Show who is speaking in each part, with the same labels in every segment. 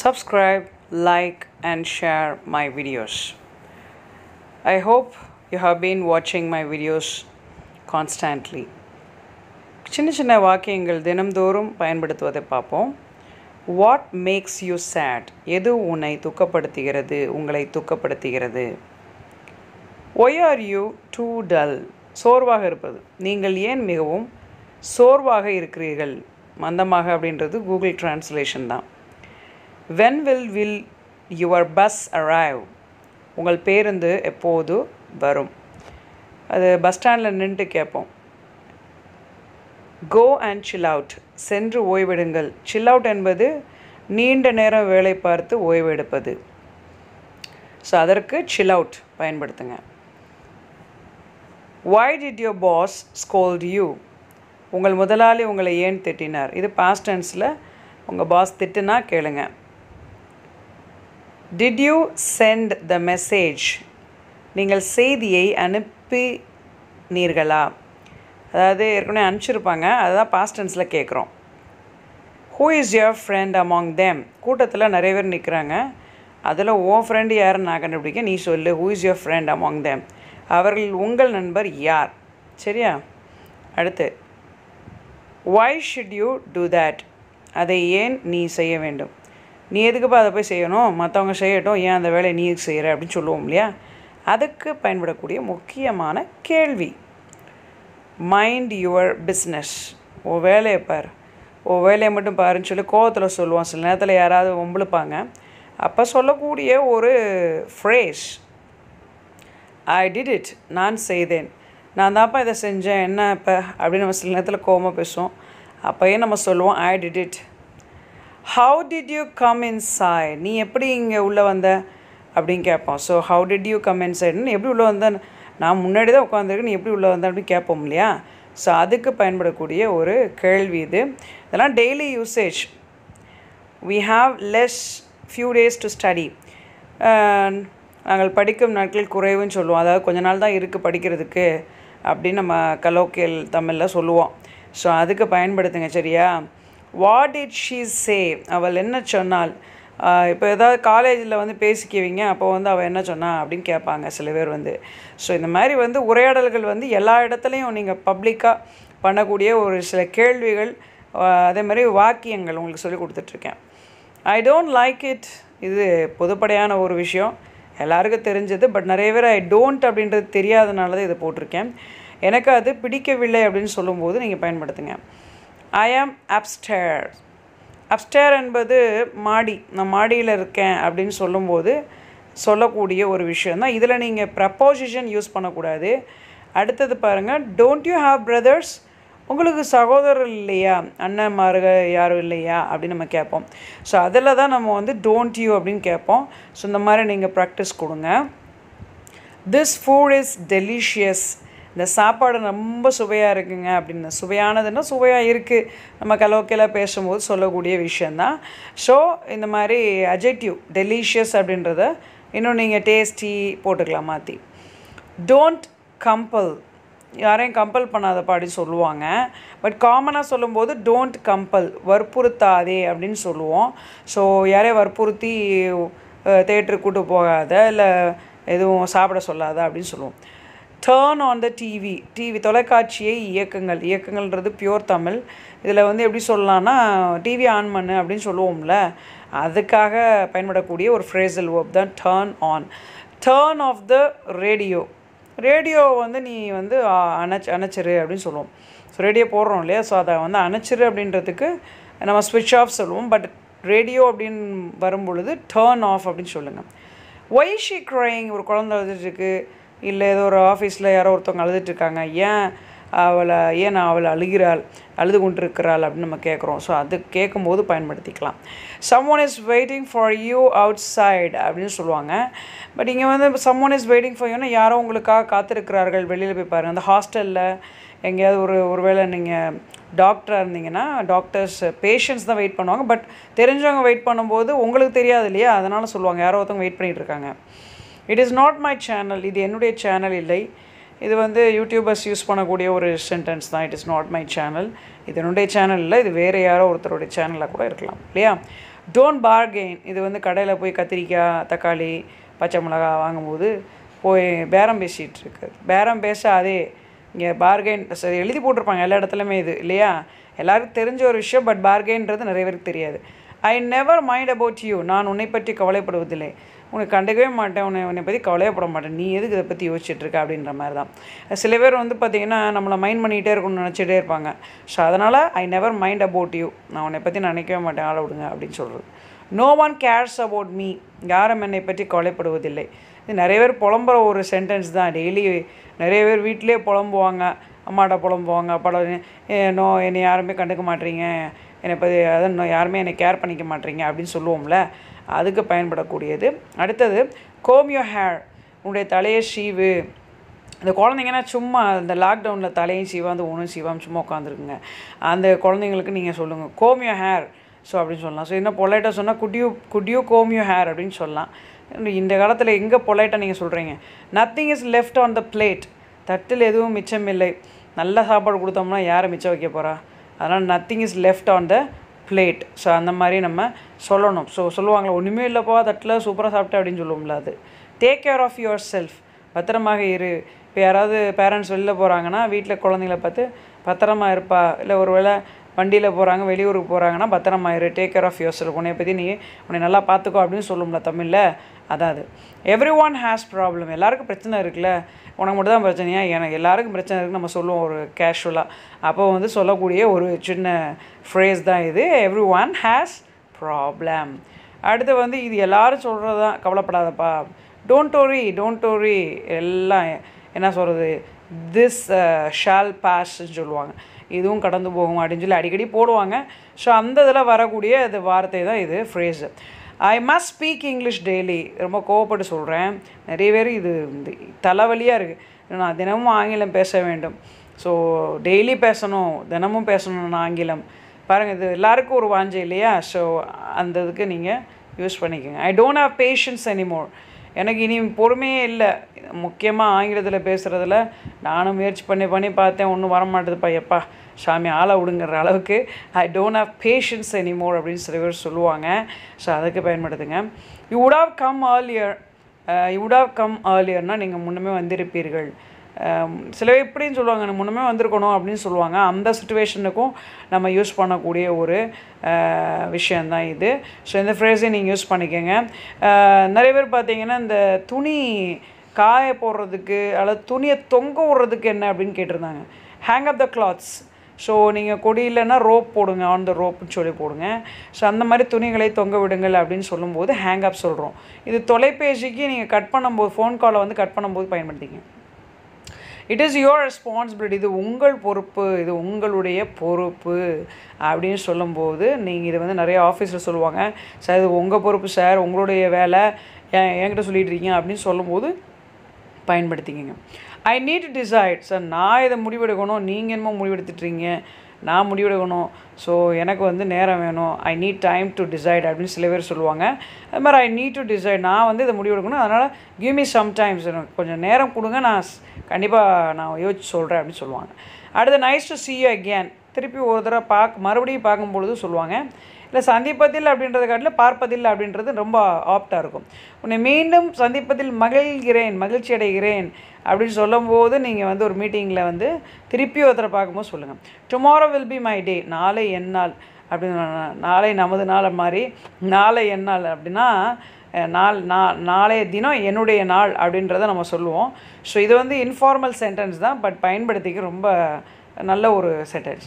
Speaker 1: Subscribe, like and share my videos I hope you have been வாட்சிங் my videos constantly. சின்ன சின்ன வாக்கியங்கள் தினம்தோறும் பயன்படுத்துவதை பார்ப்போம் வாட் மேக்ஸ் யூ சேட் எது உன்னை துக்கப்படுத்துகிறது உங்களை துக்கப்படுத்துகிறது why are you too dull சோர்வாக இருப்பது நீங்கள் ஏன் மிகவும் சோர்வாக இருக்கிறீர்கள் மந்தமாக அப்படின்றது கூகுள் டிரான்ஸ்லேஷன் தான் when will will your bus arrive உங்கள் பேருந்து எப்போது வரும் அது பஸ் ஸ்டாண்டில் நின்றுட்டு கேட்போம் கோ அண்ட் சில் அவுட் சென்று ஓய்வெடுங்கள் சில் அவுட் என்பது நீண்ட நேரம் வேலை பார்த்து ஓய்வெடுப்பது ஸோ அதற்கு சில் அவுட் பயன்படுத்துங்க why did your boss scold you உங்கள் முதலாளி உங்களை ஏன் திட்டினார் இது பாஸ்ட் உங்கள் பாஸ் திட்டுனா கேளுங்கள் did you sent the message நீங்கள் செய்தியை அனுப்பினீர்களா அதாவது ஏற்கனவே அனுப்பிச்சிருப்பாங்க அதுதான் பாஸ்டன்ஸில் கேட்குறோம் who is your friend among them கூட்டத்தில் நிறைய பேர் நிற்கிறாங்க அதில் ஓ ஃப்ரெண்டு யாருன்னு நான் கண்டுபிடிக்க நீ சொல்லு who is your friend among them அவர்கள் உங்கள் நண்பர் யார் சரியா அடுத்து why should you do that அதை ஏன் நீ செய்ய வேண்டும் நீ எதுக்குப்பா அதை போய் செய்யணும் மற்றவங்க செய்யட்டும் ஏன் அந்த வேலையை நீ செய்கிற அப்படின்னு சொல்லுவோம் இல்லையா அதுக்கு பயன்படக்கூடிய முக்கியமான கேள்வி மைண்ட் யுவர் பிஸ்னஸ் ஓ வேலையை பார் ஓ வேலையை மட்டும் பாருன்னு சொல்லி கோவத்தில் சொல்லுவோம் சில நேரத்தில் யாராவது ஒம்பளுப்பாங்க அப்போ சொல்லக்கூடிய ஒரு ஃப்ரேஷ் ஐ டிட் இட் நான் செய்தேன் நான் தான்ப்பா இதை செஞ்சேன் என்ன இப்போ அப்படின்னு நம்ம சில நேரத்தில் கோபமாக பேசுவோம் அப்போயே நம்ம சொல்லுவோம் I did it how did you come inside நீ எப்படி இங்கே உள்ளே வந்த அப்படின்னு கேட்போம் so how did you come இன்சைட்னு எப்படி உள்ளே வந்த நான் முன்னாடி தான் உட்காந்துருக்கேன் நீ எப்படி உள்ளே வந்த அப்படின்னு கேட்போம் இல்லையா ஸோ அதுக்கு பயன்படக்கூடிய ஒரு கேள்வி இது இதெல்லாம் daily usage we have less few days to study நாங்கள் படிக்கும் நாட்கள் குறைவுன்னு சொல்லுவோம் அதாவது கொஞ்ச நாள் தான் இருக்குது படிக்கிறதுக்கு அப்படின்னு நம்ம கலோக்கியல் தமிழில் சொல்லுவோம் ஸோ அதுக்கு பயன்படுத்துங்க சரியா வாட் இட் ஷீ சே அவள் என்ன சொன்னாள் இப்போ ஏதாவது காலேஜில் வந்து பேசிக்குவீங்க அப்போ வந்து அவள் என்ன சொன்னா அப்படின்னு கேட்பாங்க சில பேர் வந்து ஸோ இந்த மாதிரி வந்து உரையாடல்கள் வந்து எல்லா இடத்துலையும் நீங்கள் பப்ளிக்காக பண்ணக்கூடிய ஒரு சில கேள்விகள் அதே மாதிரி வாக்கியங்கள் உங்களுக்கு சொல்லி கொடுத்துட்ருக்கேன் ஐ டோன்ட் லைக் இட் இது பொதுப்படையான ஒரு விஷயம் எல்லாருக்கும் தெரிஞ்சது பட் நிறைய பேர் ஐ டோன்ட் அப்படின்றது தெரியாதனால தான் இதை போட்டிருக்கேன் எனக்கு அது பிடிக்கவில்லை அப்படின்னு சொல்லும்போது நீங்கள் பயன்படுத்துங்க ஐ ஆம் அப்ஸ்டேர் அப்ஸ்டேர் என்பது மாடி நான் மாடியில் இருக்கேன் அப்படின்னு சொல்லும்போது சொல்லக்கூடிய ஒரு விஷயந்தான் இதில் நீங்கள் ப்ரப்போசிஷன் யூஸ் பண்ணக்கூடாது அடுத்தது பாருங்கள் டோன்ட் யூ ஹாவ் பிரதர்ஸ் உங்களுக்கு சகோதரர் இல்லையா அண்ணன்மார்கள் யாரும் இல்லையா அப்படின்னு நம்ம கேட்போம் ஸோ அதில் தான் நம்ம வந்து டோன்ட் யூ அப்படின்னு கேட்போம் ஸோ இந்த மாதிரி நீங்கள் ப்ராக்டிஸ் கொடுங்க திஸ் ஃபுட் இஸ் டெலிஷியஸ் இந்த சாப்பாடு ரொம்ப சுவையாக இருக்குங்க அப்படின்னு சுவையானதுன்னா சுவையாக இருக்குது நம்ம கலோக்கியில் பேசும்போது சொல்லக்கூடிய விஷயந்தான் ஸோ இந்த மாதிரி அஜெக்டிவ் டெலிஷியஸ் அப்படின்றத இன்னும் நீங்கள் டேஸ்டி போட்டுக்கலாம் மாற்றி டோன்ட் கம்பல் யாரையும் கம்பல் பண்ணாத பாடி சொல்லுவாங்க பட் காமனாக சொல்லும்போது டோன்ட் கம்பல் வற்புறுத்தாதே அப்படின்னு சொல்லுவோம் ஸோ யாரையும் வற்புறுத்தி தேட்டருக்கு கூட்டு போகாத இல்லை எதுவும் சாப்பிட சொல்லாத அப்படின்னு சொல்லுவோம் turn on the TV TV தொலைக்காட்சியை இயக்கங்கள் இயக்கங்கள்ன்றது பியோர் தமிழ் இதில் வந்து எப்படி சொல்லலாம்னா டிவி ஆன் பண்ணு அப்படின்னு சொல்லுவோம்ல அதுக்காக பயன்படக்கூடிய ஒரு ஃப்ரேசல் ஓப் தான் turn on turn off the radio radio வந்து நீ வந்து அணைச்சு அணைச்சிரு அப்படின்னு சொல்லுவோம் ஸோ ரேடியோ போடுறோம் இல்லையா ஸோ அதை வந்து அணைச்சிரு அப்படின்றதுக்கு நம்ம ஸ்விட்ச் ஆஃப் சொல்லுவோம் பட் ரேடியோ அப்படின்னு வரும்பொழுது டேர்ன் ஆஃப் அப்படின்னு சொல்லுங்கள் ஒய் ஷி க்ரைங் ஒரு குழந்தை அழுதுட்டு இல்லை ஏதோ ஒரு ஆஃபீஸில் யாரோ ஒருத்தவங்க அழுதுட்டுருக்காங்க ஏன் அவளை ஏன் நான் அவளை அழுகிறாள் அழுது கொண்டிருக்கிறாள் அப்படின்னு நம்ம கேட்குறோம் ஸோ அது கேட்கும்போது பயன்படுத்திக்கலாம் someone is waiting for you outside அப்படின்னு சொல்லுவாங்க பட் இங்கே வந்து someone is waiting for யூனா யாரோ உங்களுக்காக காத்திருக்கிறார்கள் வெளியில் போய் பாருங்கள் அந்த ஹாஸ்டலில் எங்கேயாவது ஒரு ஒருவேளை நீங்கள் டாக்டராக இருந்தீங்கன்னா டாக்டர்ஸ் பேஷண்ட்ஸ் தான் வெயிட் பண்ணுவாங்க பட் தெரிஞ்சவங்க வெயிட் பண்ணும்போது உங்களுக்கு தெரியாது இல்லையா அதனால் சொல்லுவாங்க யாரோ ஒருத்தவங்க வெயிட் பண்ணிகிட்டு இருக்காங்க it is not my channel இது என்னுடைய சேனல் இல்லை இது வந்து யூடியூபர்ஸ் யூஸ் பண்ணக்கூடிய ஒரு சென்டென்ஸ் தான் it is not my channel இது என்னுடைய சேனல் இல்லை இது வேறு யாரோ ஒருத்தருடைய சேனலாக கூட இருக்கலாம் இல்லையா டோன்ட் பார்கெயின் இது வந்து கடையில் போய் கத்திரிக்காய் தக்காளி பச்சை மிளகா வாங்கும்போது போய் பேரம் பேசிகிட்டு இருக்குது பேரம் பேசாதே இங்கே பார்கெயின் சரி எழுதி போட்டிருப்பாங்க எல்லா இடத்துலையுமே இது இல்லையா எல்லாருக்கும் தெரிஞ்ச ஒரு விஷயம் பட் பார்கெயின்றது நிறைய பேருக்கு தெரியாது I never mind about you நான் உன்னை பற்றி கவலைப்படுவதில்லை உனக்கு கண்டுக்கவே மாட்டேன் உன்னை உன்னை பற்றி கவலையப்பட மாட்டேன் நீ எதுக்கு இதை பற்றி யோசிச்சுட்ருக்க அப்படின்ற மாதிரி தான் சில பேர் வந்து பார்த்திங்கன்னா நம்மளை மைண்ட் பண்ணிகிட்டே இருக்கணும்னு நினச்சிட்டே இருப்பாங்க ஸோ அதனால் I never mind about you நான் உன்னை பற்றி நினைக்கவே மாட்டேன் ஆளை விடுங்க அப்படின்னு சொல்கிறது no one cares about me யாரும் என்னை பற்றி கவலைப்படுவதில்லை இது நிறைய பேர் புலம்புற ஒரு சென்டென்ஸ் தான் டெய்லி நிறைய பேர் வீட்டிலே புலம்புவாங்க அம்மாட்ட புலம்புவாங்க அப்பாட்ட நோ என்னை யாருமே கண்டுக்க மாட்டேறீங்க என்னை பற்றி அதான் யாருமே என்னை கேர் பண்ணிக்க மாட்டீங்க அப்படின்னு சொல்லுவோம்ல அதுக்கு பயன்படக்கூடியது அடுத்தது கோமியோ ஹேர் உன்னுடைய தலையை ஷீவு இந்த குழந்தைங்கன்னா சும்மா இந்த லாக்டவுனில் தலையும் சீவா அந்த ஒன்றும் சீவாம் சும்மா உட்காந்துருக்குங்க அந்த குழந்தைங்களுக்கு நீங்கள் சொல்லுங்கள் கோமியோ ஹேர் ஸோ அப்படின்னு சொல்லலாம் ஸோ என்ன பொலைட்டாக சொன்னால் குட்யூ குடியூ கோமியோ ஹேர் அப்படின்னு சொல்லலாம் இந்த காலத்தில் எங்கே பொலைட்டாக நீங்கள் சொல்கிறீங்க nothing is left on the plate தட்டில் எதுவும் மிச்சம் இல்லை நல்ல சாப்பாடு கொடுத்தோம்னா யாரை மிச்சம் வைக்க போகிறா அதனால் nothing is left on the plate so அந்த மாதிரி நம்ம சொல்லணும் ஸோ சொல்லுவாங்களே ஒன்றுமே இல்லைப்போ தட்டில் சூப்பராக சாப்பிட்டேன் அப்படின்னு சொல்லுவோம்ல அது take care of yourself பத்திரமாக இரு இப்போ யாராவது பேரண்ட்ஸ் வெளில போகிறாங்கன்னா வீட்டில் குழந்தைங்கள பார்த்து பத்திரமா இருப்பா இல்லை ஒரு வேளை வண்டியில் போகிறாங்க வெளியூருக்கு போகிறாங்கன்னா பத்திரம் இரு take care of yourself உன்னை பற்றி நீ உன்னை நல்லா பார்த்துக்கோ அப்படின்னு சொல்லும்ல தமிழில் அதான் அது எவ்ரி ஒன் ஹேஸ் ப்ராப்ளம் எல்லாருக்கும் பிரச்சனை இருக்குல்ல உனக்கு மட்டும் தான் பிரச்சனையா எனக்கு எல்லாருக்கும் பிரச்சனை இருக்குன்னு நம்ம சொல்லுவோம் ஒரு கேஷுவலாக அப்போ வந்து சொல்லக்கூடிய ஒரு சின்ன ஃப்ரேஸ் தான் இது எவ்ரி ஒன் ஹேஸ் ப்ராப்ளம் அடுத்து வந்து இது எல்லோரும் சொல்கிறது தான் கவலைப்படாதப்பா டோன்ட் ஒரி டோன்ட் ஒரி எல்லாம் என்ன சொல்கிறது திஸ் ஷால் uh, பாஸ்ன்னு சொல்லுவாங்க இதுவும் கடந்து போகும் அப்படின்னு சொல்லி அடிக்கடி போடுவாங்க ஸோ அந்த இதில் வரக்கூடிய அது வார்த்தை தான் இது phrase I must speak English daily ரொம்ப கோவப்பட்டு சொல்கிறேன் நிறைய பேர் இது தலைவலியாக இருக்குது நான் தினமும் ஆங்கிலம் பேச வேண்டும் ஸோ டெய்லி பேசணும் தினமும் பேசணும்னு ஆங்கிலம் பாருங்கள் இது எல்லாருக்கும் ஒரு வாஞ்சை இல்லையா ஸோ அந்த இதுக்கு நீங்கள் யூஸ் பண்ணிக்கோங்க I don't have patience anymore எனக்கு இனி பொறுமையே இல்லை முக்கியமாக ஆங்கிலத்தில் பேசுகிறதுல நானும் முயற்சி பண்ணி பண்ணி பார்த்தேன் ஒன்றும் வரமாட்டேதுப்பா எப்பா சாமி ஆளை விடுங்கிற அளவுக்கு I don't have patience anymore அப்படின்னு சில பேர் சொல்லுவாங்க ஸோ அதுக்கு பயன்படுத்துங்க you would have come earlier you would have கம் ஆர்லியர்னால் நீங்கள் முன்னமே வந்திருப்பீர்கள் um, சில எப்படின்னு சொல்லுவாங்க முன்னமே வந்திருக்கணும் அப்படின்னு சொல்லுவாங்க அந்த சுச்சுவேஷனுக்கும் நம்ம யூஸ் பண்ணக்கூடிய ஒரு uh, விஷயந்தான் இது ஸோ இந்த ஃப்ரேஸையும் நீங்கள் யூஸ் பண்ணிக்கோங்க uh, நிறைய பேர் பார்த்தீங்கன்னா இந்த துணி காய போடுறதுக்கு அல்லது துணியை தொங்க விடுறதுக்கு என்ன அப்படின்னு கேட்டிருந்தாங்க hang up the clothes so நீங்கள் கொடி இல்லைன்னா ரோப் போடுங்க ஆன் த ரோப்னு சொல்லி போடுங்க ஸோ அந்த மாதிரி துணிகளை தொங்க விடுங்கள் அப்படின்னு சொல்லும்போது ஹேங் அப் சொல்கிறோம் இது தொலைபேசிக்கு நீங்கள் கட் பண்ணும்போது ஃபோன் காலை வந்து கட் பண்ணும்போது பயன்படுத்திங்க இட் இஸ் யுவர் ரெஸ்பான்சிபிலிட்டி இது உங்கள் பொறுப்பு இது உங்களுடைய பொறுப்பு அப்படின்னு சொல்லும்போது நீங்கள் இது வந்து நிறைய ஆஃபீஸில் சொல்லுவாங்க சார் இது உங்கள் பொறுப்பு சார் உங்களுடைய வேலை என்கிட்ட சொல்லிட்டு இருக்கீங்க அப்படின்னு சொல்லும்போது பயன்படுத்திக்கிங்க I need to decide sir நான் இதை முடிவெடுக்கணும் நீங்கள் என்னமோ முடிவெடுத்துட்றீங்க நான் முடிவெடுக்கணும் ஸோ எனக்கு வந்து நேரம் வேணும் I need time to decide அப்படின்னு சில பேர் சொல்லுவாங்க அது மாதிரி ஐ நீட் டு டிசைட் நான் வந்து இதை முடிவெடுக்கணும் அதனால் கிவ் மீ சம்டைம்ஸ் கொஞ்சம் நேரம் கொடுங்க நான் கண்டிப்பாக நான் யோசிச்சு சொல்கிறேன் அப்படின்னு சொல்லுவாங்க அடுத்து nice to see you again திருப்பி ஒரு தடவை பார்க்க மறுபடியும் பார்க்கும்பொழுது சொல்லுவாங்க இல்லை சந்திப்பதில் அப்படின்றத காட்டில் பார்ப்பதில் அப்படின்றது ரொம்ப ஆப்டாக இருக்கும் உன்னை மீண்டும் சந்திப்பதில் மகிழ்கிறேன் மகிழ்ச்சி அடைகிறேன் அப்படின்னு சொல்லும்போது நீங்கள் வந்து ஒரு மீட்டிங்கில் வந்து திருப்பி ஒருத்தரை பார்க்கும்போது சொல்லுங்கள் tomorrow will be my day நாளை என்னால் நாள் அப்படின்னு நாளை நமது நாள் மாதிரி நாளை என்னால் நாள் அப்படின்னா நாள் நா நாளைய தினம் என்னுடைய நாள் அப்படின்றத நம்ம சொல்லுவோம் ஸோ இது வந்து இன்ஃபார்மல் சென்டென்ஸ் தான் பட் பயன்படுத்திக்க ரொம்ப நல்ல ஒரு sentence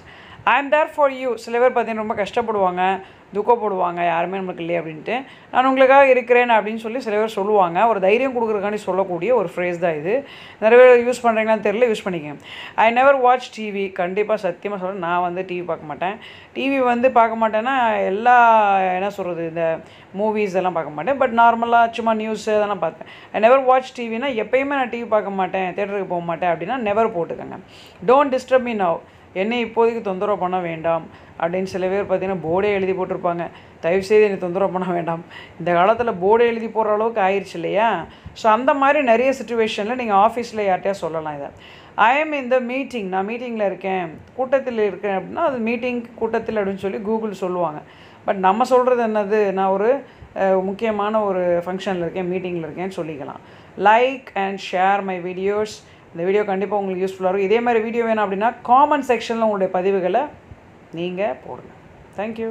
Speaker 1: I am there for you சில பேர் பார்த்தீங்கன்னா ரொம்ப கஷ்டப்படுவாங்க துக்கப்படுவாங்க யாருமே நம்மளுக்கு இல்லையே அப்படின்ட்டு நான் உங்களுக்காக இருக்கிறேன் அப்படின்னு சொல்லி சில பேர் சொல்லுவாங்க ஒரு தைரியம் கொடுக்குறக்காண்டி சொல்லக்கூடிய ஒரு ஃப்ரேஸ் தான் இது நிறைய பேர் யூஸ் பண்ணுறீங்களான்னு தெரியல யூஸ் பண்ணிக்கேன் ஐ நெவர் வாட்ச் டிவி கண்டிப்பாக சத்தியமாக சொல்கிறேன் நான் வந்து டிவி பார்க்க மாட்டேன் டிவி வந்து பார்க்க மாட்டேன்னா எல்லா என்ன சொல்கிறது இந்த மூவிஸ் எல்லாம் பார்க்க மாட்டேன் பட் நார்மலாக சும்மா நியூஸ் அதெல்லாம் பார்த்தேன் ஐ நெவர் வாட்ச் டிவினா எப்போயுமே நான் டிவி பார்க்க மாட்டேன் தேட்டருக்கு போக மாட்டேன் அப்படின்னா நெவர் போட்டுக்கோங்க டோன்ட் டிஸ்டர்ப் மீ நவ் என்னை இப்போதைக்கு தொந்தரவு பண்ண வேண்டாம் அப்படின்னு சில பேர் பார்த்திங்கன்னா போர்டே எழுதி போட்டிருப்பாங்க தயவுசெய்து என்னை தொந்தரவு பண்ண வேண்டாம் இந்த காலத்தில் போர்டு எழுதி போடுற அளவுக்கு ஆயிடுச்சு இல்லையா ஸோ அந்த மாதிரி நிறைய சுச்சுவேஷனில் நீங்கள் ஆஃபீஸில் யார்கிட்டயா சொல்லலாம் இதை ஐ இந்த மீட்டிங் நான் மீட்டிங்கில் இருக்கேன் கூட்டத்தில் இருக்கேன் அப்படின்னா அது மீட்டிங் கூட்டத்தில் அப்படின்னு சொல்லி கூகுள் சொல்லுவாங்க பட் நம்ம சொல்கிறது என்னது நான் ஒரு முக்கியமான ஒரு ஃபங்க்ஷனில் இருக்கேன் மீட்டிங்கில் இருக்கேன்னு சொல்லிக்கலாம் like and share my videos இந்த வீடியோ கண்டிப்பாக உங்களுக்கு யூஸ்ஃபுல்லாக இருக்கும் இதே மாதிரி வீடியோ வேணும் அப்படின்னா காமெண்ட் செக்ஷனில் உங்களுடைய பதிவுகளை நீங்கள் போடுங்க தேங்க்யூ